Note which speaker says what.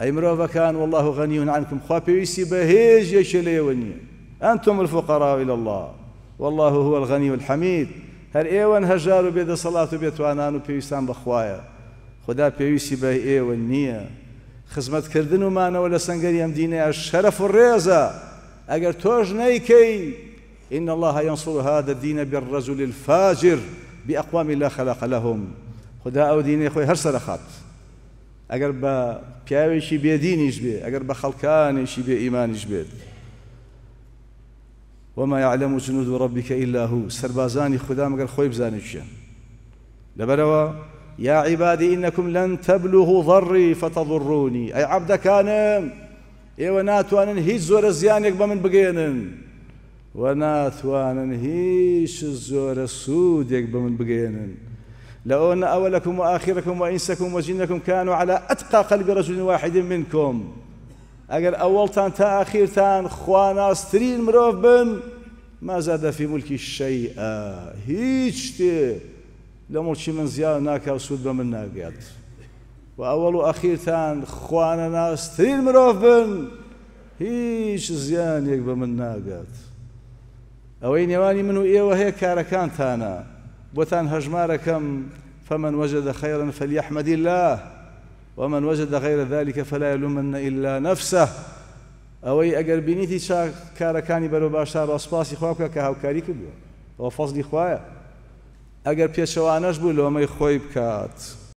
Speaker 1: أي مروفكان والله غني عنكم خابيسي بهيج يشليوني أنتم الفقراء إلى الله والله هو الغني الحميد هل ايوان هجار بيد صلاة بيت وانان بيوسان بخوايا خدا بيوسي به ايوان نية خزمت كردن و مانە و لە سنگری ئەم دینەیە شەرەف و إن الله ينصر هذا الدين بالرجل الفاجر بأقوام لا خلق لهم خدا أو ديني خوي هرسل خاطر ئەگەر بە پیاوێکی بێدینیش بێ ئەگەر بە خەڵکانێکی بێ ئیمانیش بێت وما يعلم جنود ربك إلا هو سربازاني خدا مگر خوي بزاني شيئا لبروا يا عبادي إنكم لن تبلغوا ضري فتضروني أي عبد كان إيوا ناتوانن هيج زور زيانك بمن بقينن وناتوانن هيش زور سود سودك بمن بقينن لو أن أولكم وآخركم وإنسكم وجنكم كانوا على أتقى قلب رجل واحد منكم أجر أولتان تا آخرتان خوانا سترين مروف بن ما زاد في ملكي شيئا هيج تي لملكي من زيارة ناكا وسود بمن ناقيت وأول وأخيرتان خوانا سترين مروف بن هیچ زيان يقبل من ناگات اوين يواني من و ئێوە كاركان تانا بوتان هجماركم فمن وجد خيرا فليحمد الله ومن وجد غير ذلك فلا يلومن إلا نفسه ئەوەی ئەگەر بینیتی چا کارەکانی بەرەو باشە ڕاستپاسی خواکە کە كهو كاريك ئەوە وفضل خویە ئەگەر بيشوانش بوو لۆمەی خۆی بکات.